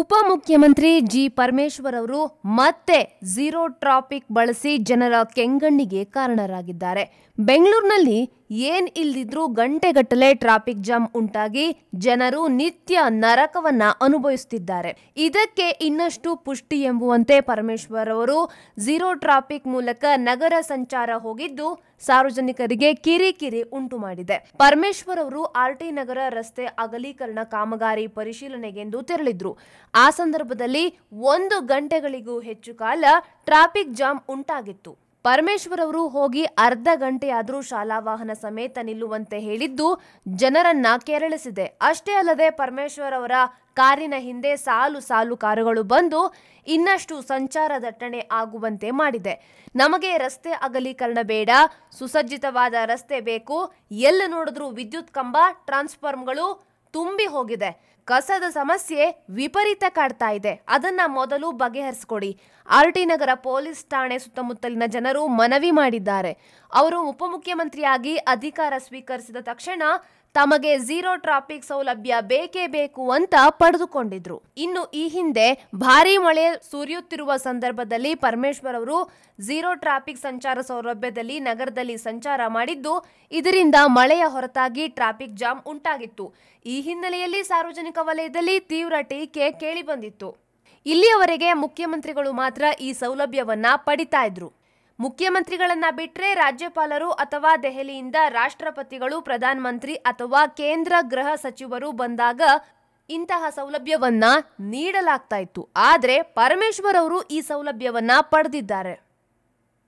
ಉಪಮುಖ್ಯಮಂತ್ರಿ ಜಿ ಪರಮೇಶ್ವರ್ ಅವರು ಮತ್ತೆ ಝೀರೋ ಟ್ರಾಫಿಕ್ ಬಳಸಿ ಜನರ ಕೆಂಗಣ್ಣಿಗೆ ಕಾರಣರಾಗಿದ್ದಾರೆ ಬೆಂಗಳೂರಿನಲ್ಲಿ ಏನ್ ಇಲ್ದಿದ್ರೂ ಗಂಟೆಗಟ್ಟಲೆ ಟ್ರಾಫಿಕ್ ಜಾಮ್ ಉಂಟಾಗಿ ಜನರು ನಿತ್ಯ ನರಕವನ್ನ ಅನುಭವಿಸುತ್ತಿದ್ದಾರೆ ಇದಕ್ಕೆ ಇನ್ನಷ್ಟು ಪುಷ್ಟಿ ಎಂಬುವಂತೆ ಪರಮೇಶ್ವರ್ ಅವರು ಜೀರೋ ಟ್ರಾಫಿಕ್ ಮೂಲಕ ನಗರ ಸಂಚಾರ ಹೋಗಿದ್ದು ಸಾರ್ವಜನಿಕರಿಗೆ ಕಿರಿಕಿರಿ ಉಂಟು ಮಾಡಿದೆ ಪರಮೇಶ್ವರ್ ಅವರು ಆರ್ಟಿ ನಗರ ರಸ್ತೆ ಅಗಲೀಕರಣ ಕಾಮಗಾರಿ ಪರಿಶೀಲನೆಗೆಂದು ತೆರಳಿದ್ರು ಆ ಸಂದರ್ಭದಲ್ಲಿ ಒಂದು ಗಂಟೆಗಳಿಗೂ ಹೆಚ್ಚು ಕಾಲ ಟ್ರಾಫಿಕ್ ಜಾಮ್ ಉಂಟಾಗಿತ್ತು ಪರಮೇಶ್ವರ್ ಅವರು ಹೋಗಿ ಅರ್ಧ ಗಂಟೆಯಾದರೂ ಶಾಲಾ ವಾಹನ ಸಮೇತ ನಿಲ್ಲುವಂತೆ ಹೇಳಿದ್ದು ಜನರನ್ನ ಕೆರಳಿಸಿದೆ ಅಷ್ಟೇ ಅಲ್ಲದೆ ಪರಮೇಶ್ವರ್ ಅವರ ಕಾರಿನ ಹಿಂದೆ ಸಾಲು ಸಾಲು ಕಾರುಗಳು ಬಂದು ಇನ್ನಷ್ಟು ಸಂಚಾರ ದಟ್ಟಣೆ ಆಗುವಂತೆ ಮಾಡಿದೆ ನಮಗೆ ರಸ್ತೆ ಅಗಲೀಕರಣ ಬೇಡ ಸುಸಜ್ಜಿತವಾದ ರಸ್ತೆ ಬೇಕು ಎಲ್ಲ ನೋಡಿದ್ರೂ ವಿದ್ಯುತ್ ಕಂಬ ಟ್ರಾನ್ಸ್ಫಾರ್ಮ್ಗಳು ತುಂಬಿ ಹೋಗಿದೆ ಕಸದ ಸಮಸ್ಯೆ ವಿಪರೀತ ಕಾಡ್ತಾ ಇದೆ ಅದನ್ನ ಮೊದಲು ಬಗೆಹರಿಸ್ಕೊಡಿ ಆರ್ ಟಿ ನಗರ ಪೊಲೀಸ್ ಠಾಣೆ ಸುತ್ತಮುತ್ತಲಿನ ಜನರು ಮನವಿ ಮಾಡಿದ್ದಾರೆ ಅವರು ಉಪಮುಖ್ಯಮಂತ್ರಿಯಾಗಿ ಅಧಿಕಾರ ಸ್ವೀಕರಿಸಿದ ತಕ್ಷಣ ತಮಗೆ ಝೀರೋ ಟ್ರಾಫಿಕ್ ಸೌಲಭ್ಯ ಬೇಕೇ ಬೇಕು ಅಂತ ಪಡೆದುಕೊಂಡಿದ್ರು ಇನ್ನು ಈ ಹಿಂದೆ ಭಾರಿ ಮಳೆ ಸುರಿಯುತ್ತಿರುವ ಸಂದರ್ಭದಲ್ಲಿ ಪರಮೇಶ್ವರ್ ಅವರು ಝೀರೋ ಟ್ರಾಫಿಕ್ ಸಂಚಾರ ಸೌಲಭ್ಯದಲ್ಲಿ ನಗರದಲ್ಲಿ ಸಂಚಾರ ಮಾಡಿದ್ದು ಇದರಿಂದ ಮಳೆಯ ಹೊರತಾಗಿ ಟ್ರಾಫಿಕ್ ಜಾಮ್ ಉಂಟಾಗಿತ್ತು ಈ ಹಿನ್ನೆಲೆಯಲ್ಲಿ ಸಾರ್ವಜನಿಕ ವಲಯದಲ್ಲಿ ತೀವ್ರ ಟೀಕೆ ಕೇಳಿಬಂದಿತ್ತು ಇಲ್ಲಿಯವರೆಗೆ ಮುಖ್ಯಮಂತ್ರಿಗಳು ಮಾತ್ರ ಈ ಸೌಲಭ್ಯವನ್ನ ಪಡಿತಾ ಇದ್ರು ಮುಖ್ಯಮಂತ್ರಿಗಳನ್ನ ಬಿಟ್ಟರೆ ರಾಜ್ಯಪಾಲರು ಅಥವಾ ದೆಹಲಿಯಿಂದ ರಾಷ್ಟ್ರಪತಿಗಳು ಪ್ರಧಾನಮಂತ್ರಿ ಅಥವಾ ಕೇಂದ್ರ ಗೃಹ ಸಚಿವರು ಬಂದಾಗ ಇಂತಹ ಸೌಲಭ್ಯವನ್ನ ನೀಡಲಾಗ್ತಾ ಇತ್ತು ಆದರೆ ಪರಮೇಶ್ವರ್ ಅವರು ಈ ಸೌಲಭ್ಯವನ್ನ ಪಡೆದಿದ್ದಾರೆ